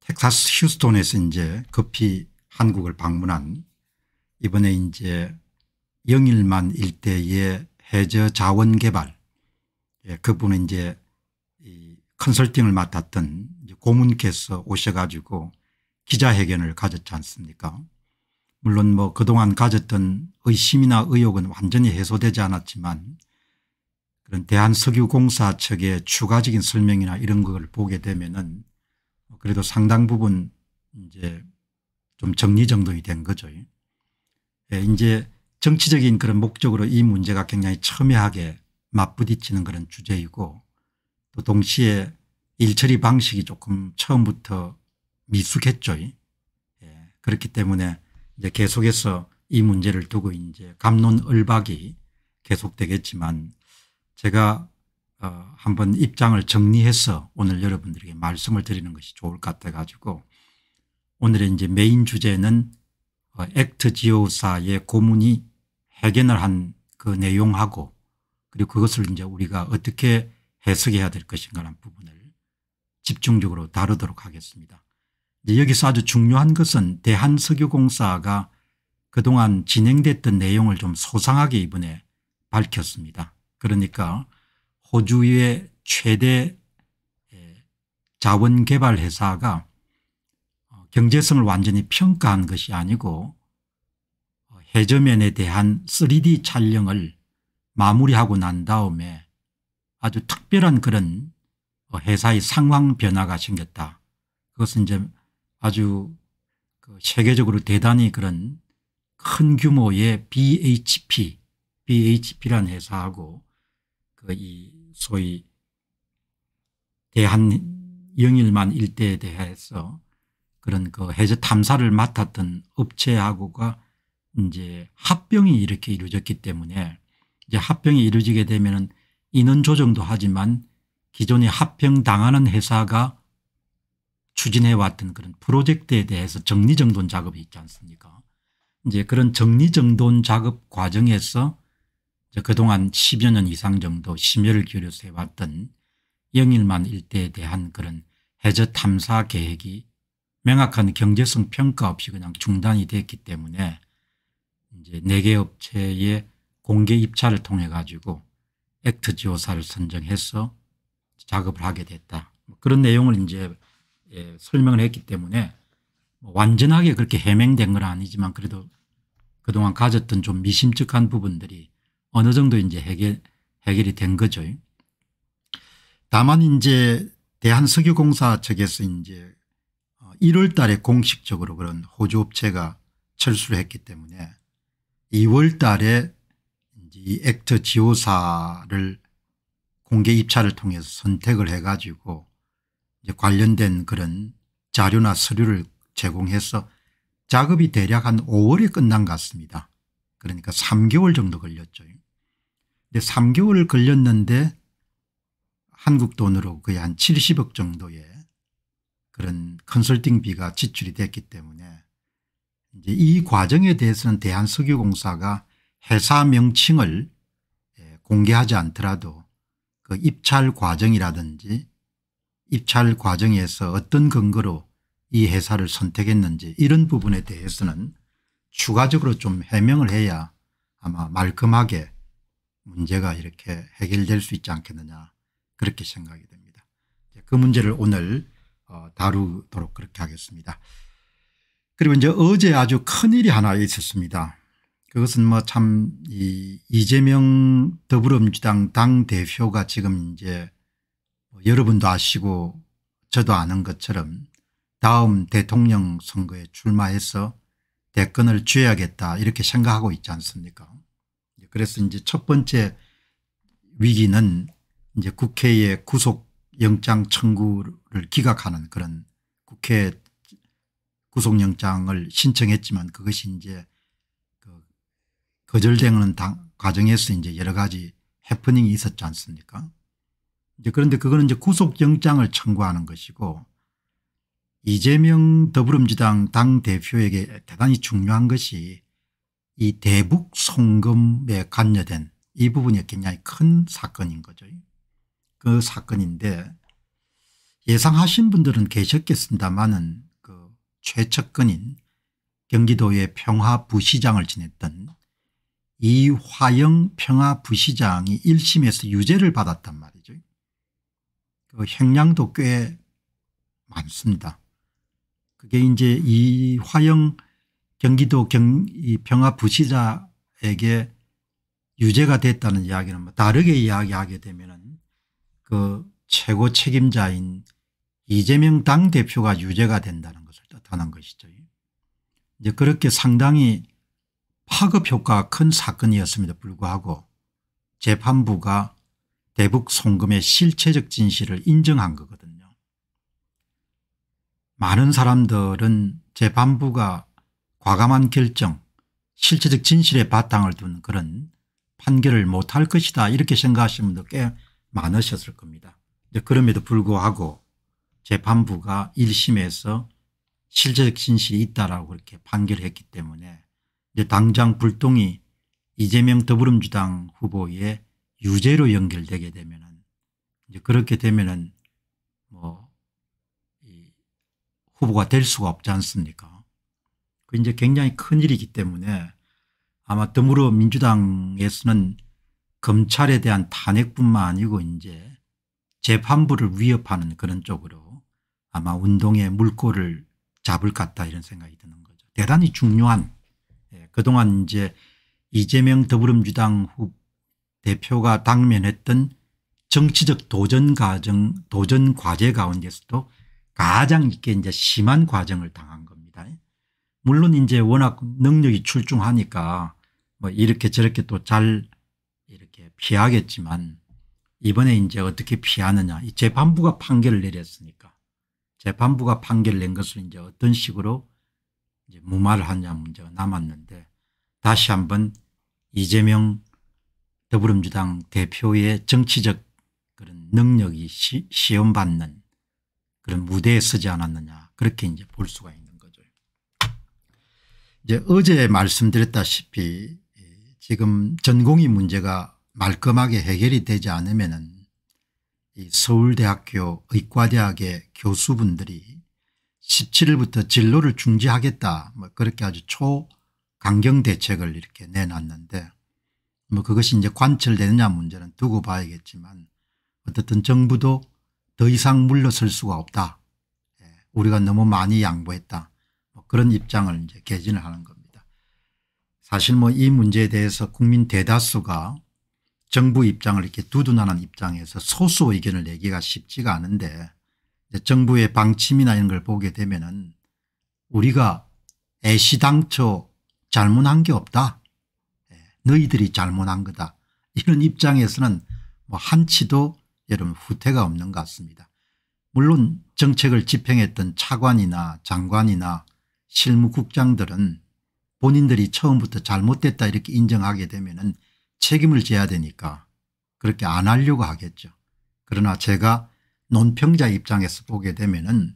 텍사스 휴스톤에서 이제 급히 한국을 방문한 이번에 이제 영일만 일대의 해저 자원 개발 예, 그분은 이제 컨설팅을 맡았던 고문께서 오셔가지고 기자회견을 가졌지 않습니까 물론 뭐 그동안 가졌던 의심이나 의혹은 완전히 해소되지 않았지만 그런 대한석유공사 측의 추가적인 설명이나 이런 걸 보게 되면은 어, 그래도 상당 부분 이제 좀 정리정돈이 된 거죠. 예, 이제 정치적인 그런 목적으로 이 문제가 굉장히 첨예하게 맞부딪히는 그런 주제이고 또 동시에 일처리 방식이 조금 처음부터 미숙했죠. 예, 그렇기 때문에 이제 계속해서 이 문제를 두고 이제 감론을박이 계속되겠지만 제가 어, 한번 입장을 정리해서 오늘 여러분들에게 말씀을 드리는 것이 좋을 것 같아 가지고 오늘의 이제 메인 주제는 어, 액트 지오사의 고문이 해견을 한 그 내용하고 그리고 그것을 이제 우리가 어떻게 해석해야 될 것인가 라는 부분을 집중적으로 다루도록 하겠습니다. 이제 여기서 아주 중요한 것은 대한석유공사가 그동안 진행됐던 내용을 좀 소상하게 이번에 밝혔습니다. 그러니까 호주의 최대 예, 자원개발회사가 어, 경제성을 완전히 평가한 것이 아니고 어, 해저면에 대한 3D 촬영을 마무리하고 난 다음에 아주 특별한 그런 어, 회사의 상황 변화가 생겼다. 그것은 이제 아주 그 세계적으로 대단히 그런 큰 규모의 BHP, BHP라는 회사하고 그이 소위 대한 영일만 일대에 대해서 그런 그 해저 탐사를 맡았던 업체하고가 이제 합병이 이렇게 이루어졌기 때문에 이제 합병이 이루어지게 되면은 인원 조정도 하지만 기존에 합병 당하는 회사가 추진해 왔던 그런 프로젝트에 대해서 정리정돈 작업이 있지 않습니까? 이제 그런 정리정돈 작업 과정에서 그동안 10여 년 이상 정도 심혈을 기울여서 해왔던 영일만 일대에 대한 그런 해저 탐사 계획이 명확한 경제성 평가 없이 그냥 중단이 됐기 때문에 이제 4개 업체의 공개 입찰을 통해 가지고 액트 지오사를 선정해서 작업을 하게 됐다. 뭐 그런 내용을 이제 예, 설명을 했기 때문에 뭐 완전하게 그렇게 해명된 건 아니지만 그래도 그동안 가졌던 좀 미심쩍한 부분들이 어느 정도 이제 해결, 해결이 된 거죠. 다만 이제 대한석유공사 측에서 이제 1월 어, 달에 공식적으로 그런 호주 업체가 철수를 했기 때문에 2월 달에 이 액터 지오사를 공개 입찰을 통해서 선택을 해 가지고 관련된 그런 자료나 서류를 제공해서 작업이 대략 한 5월에 끝난 것 같습니다. 그러니까 3개월 정도 걸렸죠. 3개월 걸렸는데 한국 돈으로 거의 한 70억 정도의 그런 컨설팅비가 지출이 됐기 때문에 이제 이 과정에 대해서는 대한석유공사가 회사 명칭을 예, 공개하지 않더라도 그 입찰 과정이라든지 입찰 과정에서 어떤 근거로 이 회사를 선택했는지 이런 부분에 대해서는 추가적으로 좀 해명을 해야 아마 말끔하게 문제가 이렇게 해결될 수 있지 않겠느냐 그렇게 생각이 됩니다. 그 문제를 오늘 어, 다루도록 그렇게 하겠습니다. 그리고 이제 어제 아주 큰일이 하나 있었습니다. 그것은 뭐 참 이재명 더불어민주당 당 대표가 지금 이제 뭐 여러분도 아시고 저도 아는 것처럼 다음 대통령 선거에 출마해서 대권을 쥐어야겠다 이렇게 생각하고 있지 않습니까 그래서 이제 첫 번째 위기는 이제 국회의 구속영장 청구를 기각하는 그런 국회 구속영장을 신청했지만 그것이 이제 그 거절되는 당, 과정에서 이제 여러 가지 해프닝이 있었지 않습니까? 이제 그런데 그거는 이제 구속영장을 청구하는 것이고 이재명 더불어민주당 당 대표에게 대단히 중요한 것이 이 대북 송금에 관여된 이 부분이 굉장히 큰 사건인 거죠. 그 사건인데 예상하신 분들은 계셨겠습니다만은 그 최측근인 경기도의 평화부시장을 지냈던 이화영 평화부시장이 1심에서 유죄를 받았단 말이죠. 그 형량도 꽤 많습니다. 그게 이제 이화영 경기도 경, 이 평화부시자에게 유죄가 됐다는 이야기는 뭐 다르게 이야기하게 되면그 최고 책임자인 이재명 당대표가 유죄가 된다는 것을 뜻하는 것이죠. 이제 그렇게 상당히 파급 효과가 큰 사건이었음에도 불구하고 재판부가 대북 송금의 실체적 진실을 인정한 거거든요. 많은 사람들은 재판부가 과감한 결정 실체적 진실에 바탕을 둔 그런 판결을 못할 것이다 이렇게 생각하시는 분도 꽤 많으셨을 겁니다. 그럼에도 불구하고 재판부가 1심에서 실체적 진실이 있다라고 그렇게 판결했기 을 때문에 당장 불똥이 이재명 더불어민주당 후보의 유죄로 연결되게 되면 이제 그렇게 되면은 뭐 후보가 될 수가 없지 않습니까? 그 이제 굉장히 큰 일이기 때문에 아마 더불어민주당에서는 검찰에 대한 탄핵뿐만 아니고 이제 재판부를 위협하는 그런 쪽으로 아마 운동의 물꼬를 잡을 것 같다 이런 생각이 드는 거죠. 대단히 중요한 예, 그동안 이제 이재명 더불어민주당 후 대표가 당면했던 정치적 도전 과정 도전 과제 가운데서도 가장 있게 이제 심한 과정을 당한 물론 이제 워낙 능력이 출중하니까 뭐 이렇게 저렇게 또 잘 이렇게 피하겠지만 이번에 이제 어떻게 피하느냐 이 재판부가 판결을 내렸으니까 재판부가 판결 을낸 것을 이제 어떤 식으로 이제 무마를 하냐 문제가 남았는데 다시 한번 이재명 더불어민주당 대표의 정치적 그런 능력이 시, 시험받는 그런 무대에 서지 않았느냐 그렇게 이제 볼 수가 있는 이제 어제 말씀드렸다시피 지금 전공의 문제가 말끔하게 해결이 되지 않으면 이 서울대학교 의과대학의 교수분들이 17일부터 진로를 중지하겠다 뭐 그렇게 아주 초강경 대책을 이렇게 내놨는데 뭐 그것이 이제 관철되느냐 문제는 두고 봐야겠지만 어쨌든 정부도 더 이상 물러설 수가 없다. 예, 우리가 너무 많이 양보했다. 그런 입장을 이제 개진을 하는 겁니다. 사실 뭐 이 문제에 대해서 국민 대다수가 정부 입장을 이렇게 두둔하는 입장에서 소수 의견을 내기가 쉽지가 않은데 정부의 방침이나 이런 걸 보게 되면은 우리가 애시당초 잘못한 게 없다. 예, 너희들이 잘못한 거다. 이런 입장에서는 뭐 한치도 여러분 후퇴가 없는 것 같습니다. 물론 정책을 집행했던 차관이나 장관이나 실무국장들은 본인들이 처음부터 잘못됐다 이렇게 인정하게 되면 책임을 져야 되니까 그렇게 안 하려고 하겠죠. 그러나 제가 논평자 입장에서 보게 되면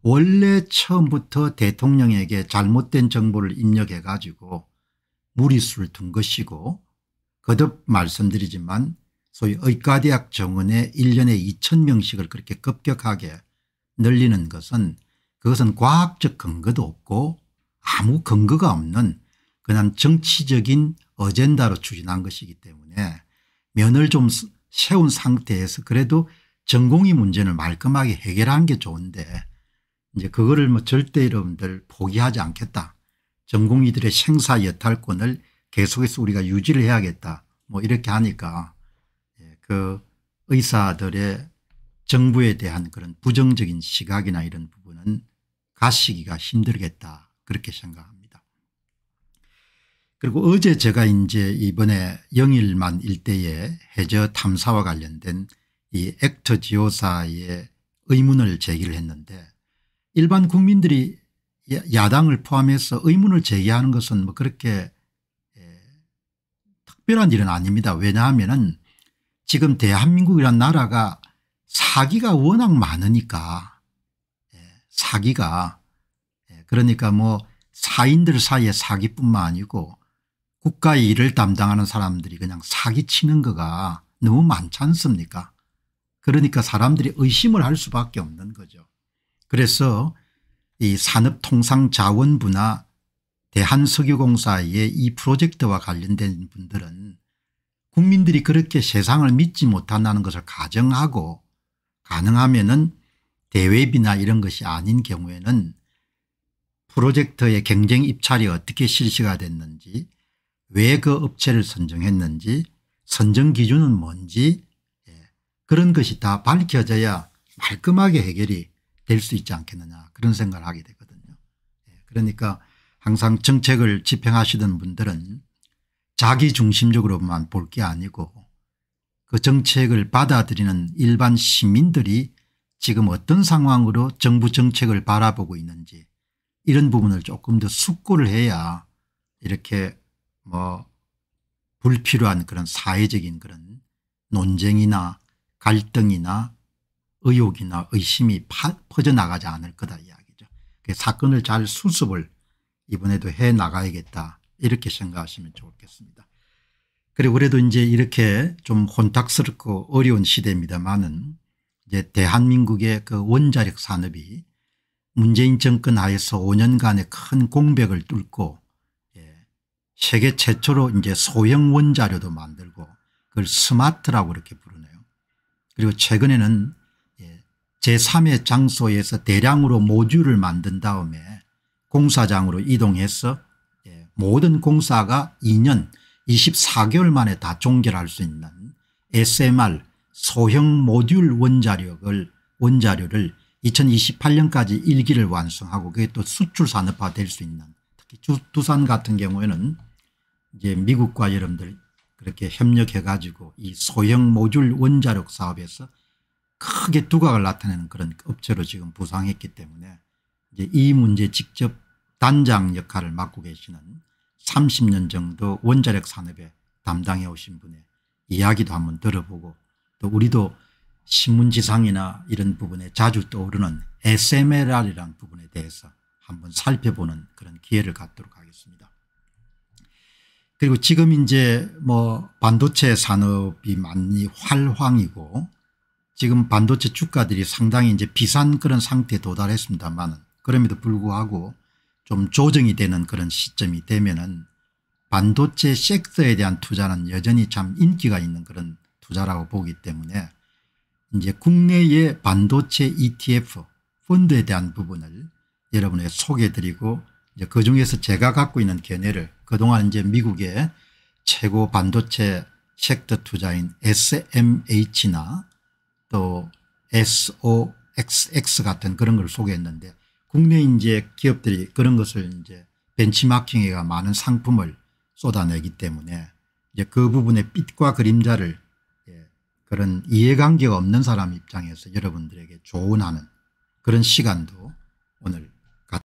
원래 처음부터 대통령에게 잘못된 정보를 입력해 가지고 무리수를 둔 것이고 거듭 말씀드리지만 소위 의과대학 정원에 1년에 2천명씩을 그렇게 급격하게 늘리는 것은 그것은 과학적 근거도 없고 아무 근거가 없는 그냥 정치적인 어젠다로 추진한 것이기 때문에 면을 좀 세운 상태에서 그래도 전공의 문제는 말끔하게 해결한 게 좋은데 이제 그거를 뭐 절대 여러분들 포기하지 않겠다. 전공의들의 생사 여탈권을 계속해서 우리가 유지를 해야겠다. 뭐 이렇게 하니까 예, 그 의사들의 정부에 대한 그런 부정적인 시각이나 이런 부분은 가시기가 힘들겠다 그렇게 생각합니다. 그리고 어제 제가 이제 이번에 영일만 일대의 해저 탐사와 관련된 이 액터 지오사의 의문을 제기를 했는데 일반 국민들이 야당을 포함해서 의문을 제기하는 것은 뭐 그렇게 예, 특별한 일은 아닙니다. 왜냐하면 지금 대한민국이란 나라가 사기가 워낙 많으니까 사기가 예, 그러니까 뭐 사인들 사이의 사기뿐만 아니고 국가의 일을 담당하는 사람들이 그냥 사기치는 거가 너무 많지 않습니까 그러니까 사람들이 의심을 할 수밖에 없는 거죠. 그래서 이 산업통상자원부나 대한석유공사의 이 프로젝트와 관련된 분들은 국민들이 그렇게 세상을 믿지 못한다는 것을 가정하고 가능하면 은 대외비나 이런 것이 아닌 경우에는 프로젝트의 경쟁 입찰이 어떻게 실시가 됐는지 왜 그 업체를 선정했는지 선정 기준은 뭔지 예, 그런 것이 다 밝혀져야 말끔하게 해결이 될 수 있지 않겠느냐 그런 생각을 하게 되거든요. 예, 그러니까 항상 정책을 집행하시던 분들은 자기 중심적으로만 볼 게 아니고 그 정책을 받아들이는 일반 시민들이 지금 어떤 상황으로 정부 정책을 바라보고 있는지 이런 부분을 조금 더 숙고를 해야 이렇게 뭐 불필요한 그런 사회적인 그런 논쟁이나 갈등이나 의혹이나 의심이 퍼져나가지 않을 거다 이야기죠. 그 사건을 잘 수습을 이번에도 해나가야겠다 이렇게 생각하시면 좋겠습니다. 그리고 그래도 이제 이렇게 좀 혼탁스럽고 어려운 시대입니다만은 이제 대한민국의 그 원자력 산업이 문재인 정권 하에서 5년간의 큰 공백을 뚫고 예, 세계 최초로 이제 소형 원자료도 만들고 그걸 스마트라고 이렇게 부르네요. 그리고 최근에는 예, 제3의 장소에서 대량으로 모듈을 만든 다음에 공사장으로 이동해서 예, 모든 공사가 2년 24개월 만에 다 종결할 수 있는 SMR 소형 모듈 원자력을 원자료를 2028년까지 일기를 완성하고 그게 또 수출 산업화 될 수 있는 특히 두산 같은 경우에는 이제 미국과 여러분들 그렇게 협력해 가지고 이 소형 모듈 원자력 사업에서 크게 두각을 나타내는 그런 업체로 지금 부상했기 때문에 이제 이 문제 직접 단장 역할을 맡고 계시는 30년 정도 원자력 산업에 담당해 오신 분의 이야기도 한번 들어보고 또 우리도 신문지상이나 이런 부분에 자주 떠오르는 SMLR이라는 부분에 대해서 한번 살펴보는 그런 기회를 갖도록 하겠습니다. 그리고 지금 이제 뭐 반도체 산업이 많이 활황이고 지금 반도체 주가들이 상당히 이제 비싼 그런 상태에 도달했습니다만 그럼에도 불구하고 좀 조정이 되는 그런 시점이 되면은 반도체 섹터에 대한 투자는 여전히 참 인기가 있는 그런 투자라고 보기 때문에 이제 국내의 반도체 ETF 펀드에 대한 부분을 여러분에게 소개해드리고 이제 그 중에서 제가 갖고 있는 견해를 그동안 이제 미국의 최고 반도체 섹터 투자인 SMH나 또 SOXX 같은 그런 걸 소개했는데 국내 이제 기업들이 그런 것을 이제 벤치마킹에가 많은 상품을 쏟아내기 때문에 이제 그 부분의 빛과 그림자를 그런 이해관계가 없는 사람 입장에서 여러분들에게 조언하는 그런 시간도 오늘